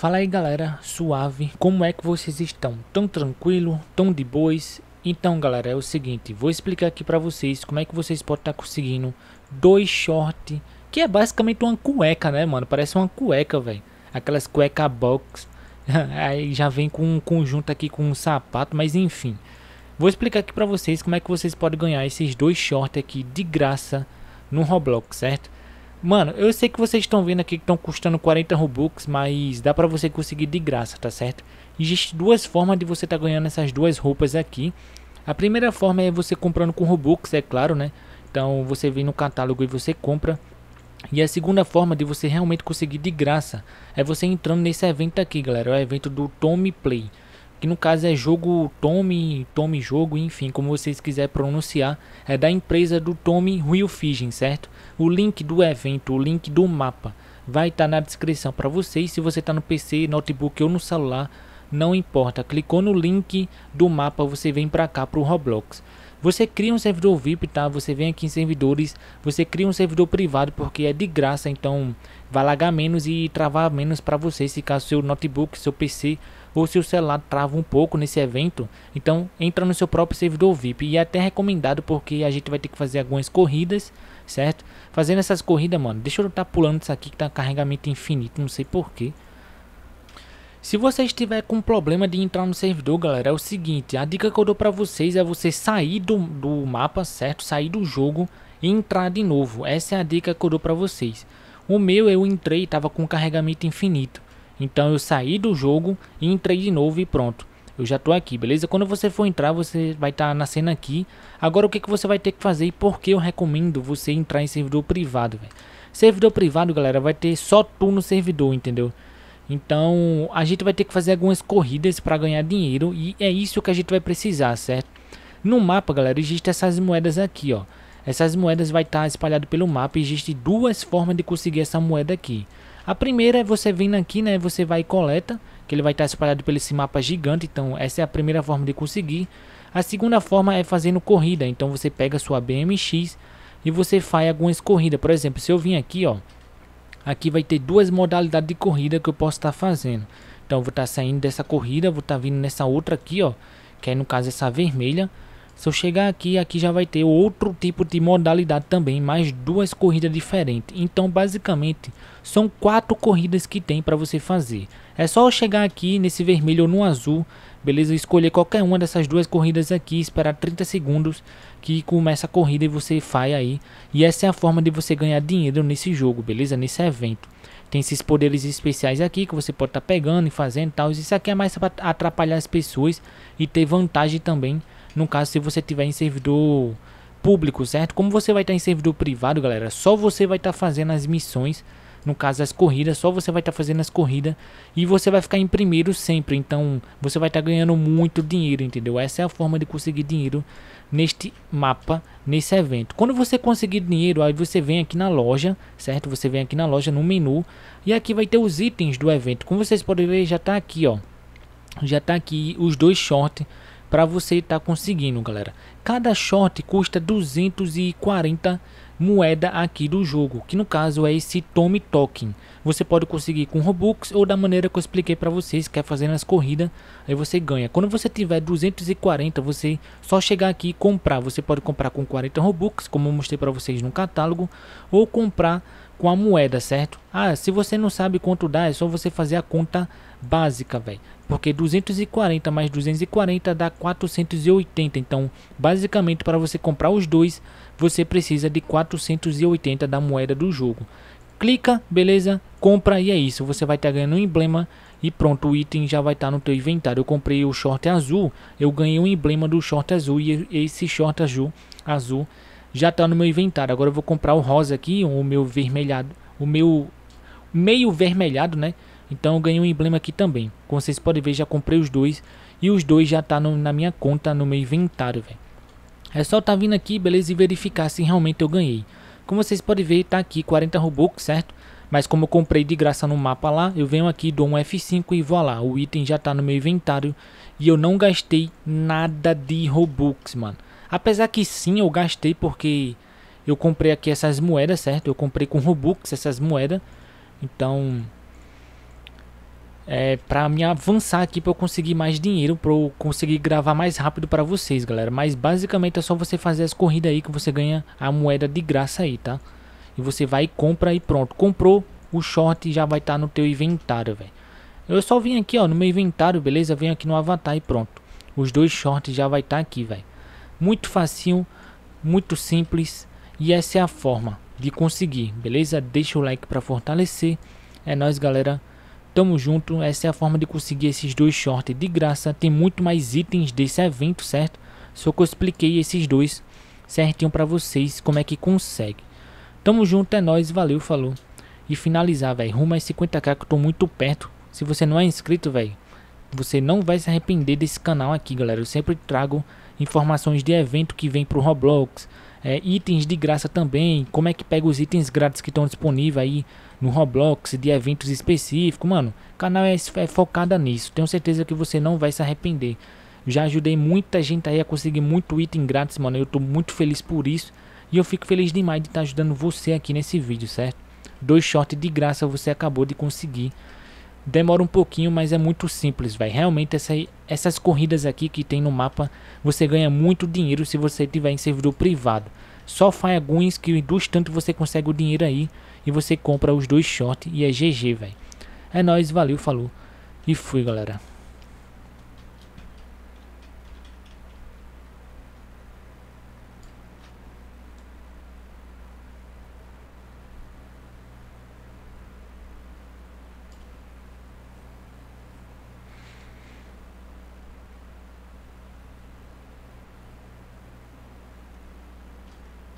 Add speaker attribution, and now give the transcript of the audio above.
Speaker 1: Fala aí galera, suave, como é que vocês estão? Tão tranquilo? Tão de boas? Então galera, é o seguinte, vou explicar aqui pra vocês como é que vocês podem estar tá conseguindo dois shorts, que é basicamente uma cueca né mano, parece uma cueca velho, aquelas cueca box, aí já vem com um conjunto aqui com um sapato, mas enfim, vou explicar aqui pra vocês como é que vocês podem ganhar esses dois shorts aqui de graça no Roblox, certo? Mano, eu sei que vocês estão vendo aqui que estão custando 40 Robux, mas dá pra você conseguir de graça, tá certo? Existem duas formas de você estar tá ganhando essas duas roupas aqui. A primeira forma é você comprando com Robux, é claro, né? Então você vem no catálogo e você compra. E a segunda forma de você realmente conseguir de graça é você entrando nesse evento aqui, galera. É o evento do Tommy Play que no caso é jogo Tome, Tome Jogo, enfim, como vocês quiserem pronunciar, é da empresa do Tome Rio Fijin, certo? O link do evento, o link do mapa vai estar tá na descrição para vocês, se você está no PC, notebook ou no celular, não importa, clicou no link do mapa, você vem para cá para o Roblox. Você cria um servidor VIP, tá? Você vem aqui em servidores, você cria um servidor privado porque é de graça, então vai lagar menos e travar menos para você, se caso seu notebook, seu PC ou se o celular trava um pouco nesse evento, então entra no seu próprio servidor VIP e é até recomendado porque a gente vai ter que fazer algumas corridas, certo? Fazendo essas corridas, mano, deixa eu estar tá pulando isso aqui que tá carregamento infinito, não sei porquê. Se você estiver com problema de entrar no servidor, galera, é o seguinte, a dica que eu dou pra vocês é você sair do, do mapa, certo? Sair do jogo e entrar de novo, essa é a dica que eu dou pra vocês. O meu eu entrei e tava com carregamento infinito. Então eu saí do jogo, entrei de novo e pronto. Eu já tô aqui, beleza? Quando você for entrar, você vai estar tá na cena aqui. Agora o que, que você vai ter que fazer e por que eu recomendo você entrar em servidor privado, velho? Servidor privado, galera, vai ter só tu no servidor, entendeu? Então, a gente vai ter que fazer algumas corridas para ganhar dinheiro e é isso que a gente vai precisar, certo? No mapa, galera, existem essas moedas aqui, ó. Essas moedas vai estar tá espalhado pelo mapa e existe duas formas de conseguir essa moeda aqui. A primeira é você vindo aqui, né? Você vai e coleta, que ele vai estar espalhado pelo esse mapa gigante. Então essa é a primeira forma de conseguir. A segunda forma é fazendo corrida. Então você pega sua BMX e você faz algumas corridas. Por exemplo, se eu vim aqui, ó. Aqui vai ter duas modalidades de corrida que eu posso estar fazendo. Então vou estar saindo dessa corrida, vou estar vindo nessa outra aqui, ó. Que é no caso essa vermelha. Se eu chegar aqui, aqui já vai ter outro tipo de modalidade também, mais duas corridas diferentes. Então, basicamente, são quatro corridas que tem para você fazer. É só chegar aqui nesse vermelho ou no azul, beleza? Escolher qualquer uma dessas duas corridas aqui, esperar 30 segundos que começa a corrida e você faz aí. E essa é a forma de você ganhar dinheiro nesse jogo, beleza? Nesse evento. Tem esses poderes especiais aqui que você pode estar tá pegando e fazendo tal. Isso aqui é mais para atrapalhar as pessoas e ter vantagem também no caso, se você tiver em servidor público, certo? Como você vai estar em servidor privado, galera, só você vai estar fazendo as missões, no caso as corridas, só você vai estar fazendo as corridas e você vai ficar em primeiro sempre. Então, você vai estar ganhando muito dinheiro, entendeu? Essa é a forma de conseguir dinheiro neste mapa, nesse evento. Quando você conseguir dinheiro, aí você vem aqui na loja, certo? Você vem aqui na loja no menu e aqui vai ter os itens do evento. Como vocês podem ver, já está aqui, ó. Já está aqui os dois shorts para você estar tá conseguindo, galera. Cada short custa 240 moeda aqui do jogo, que no caso é esse Tommy Token. Você pode conseguir com Robux ou da maneira que eu expliquei para vocês, que é fazer nas corridas, aí você ganha. Quando você tiver 240, você só chegar aqui e comprar. Você pode comprar com 40 Robux, como eu mostrei para vocês no catálogo, ou comprar com a moeda, certo? Ah, se você não sabe quanto dá, é só você fazer a conta básica, velho. Porque 240 mais 240 dá 480. Então, basicamente, para você comprar os dois, você precisa de 480 da moeda do jogo. Clica, beleza? Compra e é isso. Você vai estar tá ganhando um emblema e pronto, o item já vai estar tá no teu inventário. Eu comprei o short azul, eu ganhei um emblema do short azul e esse short azul, azul já está no meu inventário. Agora eu vou comprar o rosa aqui, o meu vermelhado, o meu meio vermelhado, né? Então eu ganhei um emblema aqui também. Como vocês podem ver, já comprei os dois. E os dois já tá no, na minha conta, no meu inventário, velho. É só tá vindo aqui, beleza, e verificar se realmente eu ganhei. Como vocês podem ver, tá aqui 40 Robux, certo? Mas como eu comprei de graça no mapa lá, eu venho aqui, dou um F5 e vou lá. O item já tá no meu inventário e eu não gastei nada de Robux, mano. Apesar que sim, eu gastei porque eu comprei aqui essas moedas, certo? Eu comprei com Robux essas moedas. Então, é, para me avançar aqui para eu conseguir mais dinheiro, para eu conseguir gravar mais rápido para vocês, galera. Mas basicamente é só você fazer as corridas aí que você ganha a moeda de graça aí, tá? E você vai e compra e pronto. Comprou, o short já vai estar tá no teu inventário, velho. Eu só vim aqui, ó, no meu inventário, beleza? Vem aqui no avatar e pronto. Os dois shorts já vai estar tá aqui, velho. Muito facinho, muito simples e essa é a forma de conseguir, beleza? Deixa o like para fortalecer. É nóis, galera. Tamo junto, essa é a forma de conseguir esses dois shorts de graça. Tem muito mais itens desse evento, certo? Só que eu expliquei esses dois certinho para vocês como é que consegue. Tamo junto, é nóis, valeu, falou. E finalizar, velho, rumo a 50k que eu tô muito perto. Se você não é inscrito, velho, você não vai se arrepender desse canal aqui, galera. Eu sempre trago informações de evento que vem pro Roblox, é, itens de graça também, como é que pega os itens grátis que estão disponíveis aí no Roblox, de eventos específicos, mano, o canal é, é focado nisso, tenho certeza que você não vai se arrepender. Já ajudei muita gente aí a conseguir muito item grátis, mano, eu tô muito feliz por isso e eu fico feliz demais de estar tá ajudando você aqui nesse vídeo, certo? Dois shorts de graça você acabou de conseguir demora um pouquinho, mas é muito simples, vai. Realmente essa, essas corridas aqui que tem no mapa, você ganha muito dinheiro se você tiver em servidor privado. Só faz alguns que induz tanto você consegue o dinheiro aí e você compra os dois short e é GG, velho. É nóis, valeu, falou e fui, galera.